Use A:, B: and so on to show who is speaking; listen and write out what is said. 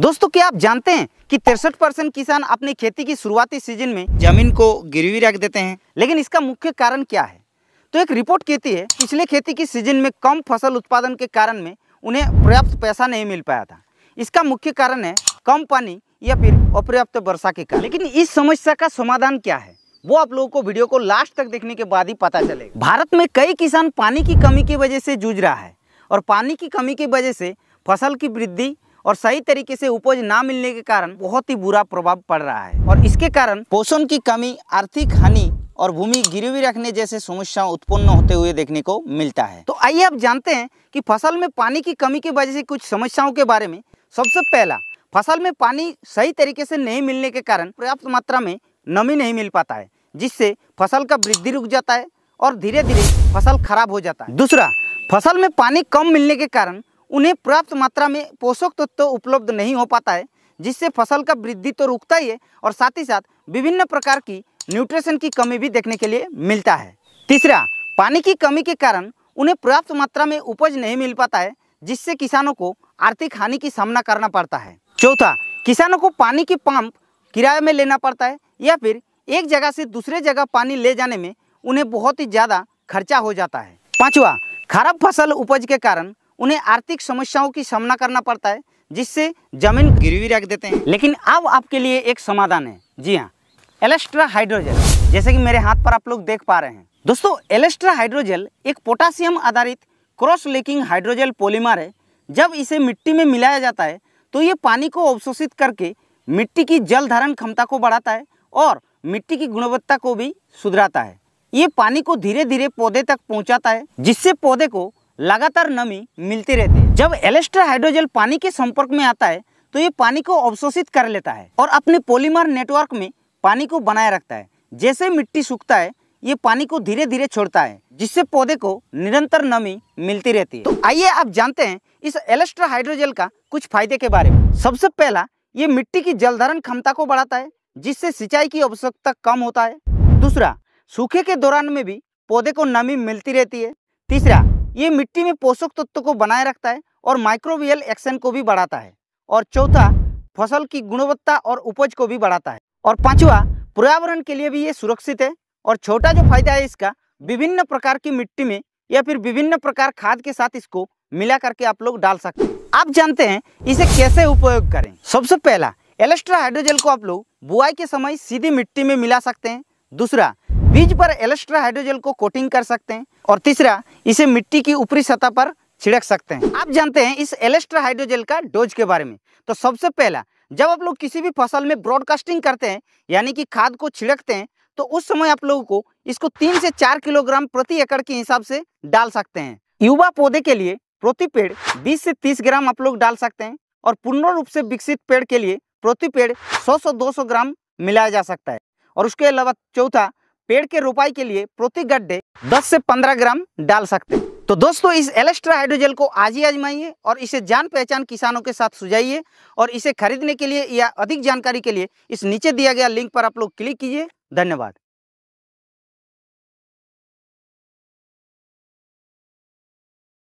A: दोस्तों क्या आप जानते हैं कि तिरसठ परसेंट किसान अपनी खेती की शुरुआती सीजन में जमीन को गिरवी रख देते हैं लेकिन इसका मुख्य कारण क्या है तो एक रिपोर्ट कहती है पिछले खेती की सीजन में कम फसल उत्पादन के कारण में उन्हें पर्याप्त पैसा नहीं मिल पाया था इसका मुख्य कारण है कम पानी या फिर अपर्याप्त वर्षा के कारण लेकिन इस समस्या का समाधान क्या है वो आप लोगों को वीडियो को लास्ट तक देखने के बाद ही पता चलेगा भारत में कई किसान पानी की कमी की वजह से जूझ रहा है और पानी की कमी की वजह से फसल की वृद्धि और सही तरीके से उपज ना मिलने के कारण बहुत ही बुरा प्रभाव पड़ रहा है और इसके कारण पोषण की कमी आर्थिक हानि और भूमि गिरवी रखने जैसे समस्या उत्पन्न होते हुए देखने को मिलता है तो आइए आप जानते हैं कि फसल में पानी की कमी की वजह से कुछ समस्याओं के बारे में सबसे पहला फसल में पानी सही तरीके से नहीं मिलने के कारण पर्याप्त मात्रा में नमी नहीं मिल पाता है जिससे फसल का वृद्धि रुक जाता है और धीरे धीरे फसल खराब हो जाता है दूसरा फसल में पानी कम मिलने के कारण उन्हें पर्याप्त मात्रा में पोषक तत्व तो उपलब्ध नहीं हो पाता है जिससे फसल का वृद्धि तो रुकता ही है और साथ ही साथ विभिन्न प्रकार की न्यूट्रिशन की कमी भी देखने के लिए मिलता है तीसरा पानी की कमी के कारण उन्हें पर्याप्त मात्रा में उपज नहीं मिल पाता है जिससे किसानों को आर्थिक हानि की सामना करना पड़ता है चौथा किसानों को पानी की पंप किराए में लेना पड़ता है या फिर एक जगह से दूसरे जगह पानी ले जाने में उन्हें बहुत ही ज़्यादा खर्चा हो जाता है पांचवा खराब फसल उपज के कारण उन्हें आर्थिक समस्याओं की सामना करना पड़ता है जिससे जमीन गिरवी रख देते हैं लेकिन अब आपके लिए एक समाधान है जी हाँ एलेस्ट्रा हाइड्रोजेल जैसे कि मेरे हाथ पर आप लोग देख पा रहे हैं दोस्तों एलेस्ट्रा हाइड्रोजेल एक पोटासियम आधारित क्रॉस लेकिंग हाइड्रोजेल पोलीमर है जब इसे मिट्टी में मिलाया जाता है तो ये पानी को अवशोषित करके मिट्टी की जल धारण क्षमता को बढ़ाता है और मिट्टी की गुणवत्ता को भी सुधराता है ये पानी को धीरे धीरे पौधे तक पहुंचाता है जिससे पौधे को लगातार नमी मिलती रहती है जब एलेस्ट्रा हाइड्रोजेल पानी के संपर्क में आता है तो ये पानी को अवशोषित कर लेता है और अपने पोलीमार नेटवर्क में पानी को बनाए रखता है जैसे मिट्टी सूखता है ये पानी को धीरे धीरे छोड़ता है जिससे पौधे को निरंतर नमी मिलती रहती है तो आइए आप जानते हैं इस एलेस्ट्रा हाइड्रोजेल का कुछ फायदे के बारे में सबसे पहला ये मिट्टी की जलधारण क्षमता को बढ़ाता है जिससे सिंचाई की आवश्यकता कम होता है दूसरा सूखे के दौरान में भी पौधे को नमी मिलती रहती है तीसरा ये मिट्टी में पोषक तत्व को बनाए रखता है और माइक्रोवियल एक्शन को भी बढ़ाता है और चौथा फसल की गुणवत्ता और उपज को भी बढ़ाता है और पांचवा पर्यावरण के लिए भी ये सुरक्षित है और छोटा जो फायदा है इसका विभिन्न प्रकार की मिट्टी में या फिर विभिन्न प्रकार खाद के साथ इसको मिला करके आप लोग डाल सकते हैं आप जानते हैं इसे कैसे उपयोग करें सबसे पहला एलेस्ट्रा हाइड्रोजेल को आप लोग बुआई के समय सीधी मिट्टी में मिला सकते हैं दूसरा बीज पर एलेस्ट्रा हाइड्रोजेल को कोटिंग कर सकते हैं और तीसरा इसे मिट्टी की ऊपरी सतह पर छिड़क सकते हैं आप जानते हैं इस एलेस्ट्रा हाइड्रोजेल का डोज के बारे में तो सबसे पहला जब आप लोग किसी भी फसल में ब्रॉडकास्टिंग करते हैं यानी कि खाद को छिड़कते हैं तो उस समय आप लोगों को इसको तीन से चार किलोग्राम प्रति एकड़ के हिसाब से डाल सकते हैं युवा पौधे के लिए प्रति पेड़ बीस से तीस ग्राम आप लोग डाल सकते हैं और पूर्ण रूप से विकसित पेड़ के लिए प्रति पेड़ सौ सौ दो सौ ग्राम मिलाया जा सकता है और उसके अलावा चौथा पेड़ के रोपाई के लिए प्रति गड्ढे 10 से 15 ग्राम डाल सकते हैं तो दोस्तों इस एलेस्ट्रा हाइड्रोजेल को आज ही आजमाइए और इसे जान पहचान किसानों के साथ सुझाइए और इसे खरीदने के लिए या अधिक जानकारी के लिए इस नीचे दिया गया लिंक पर आप लोग क्लिक कीजिए धन्यवाद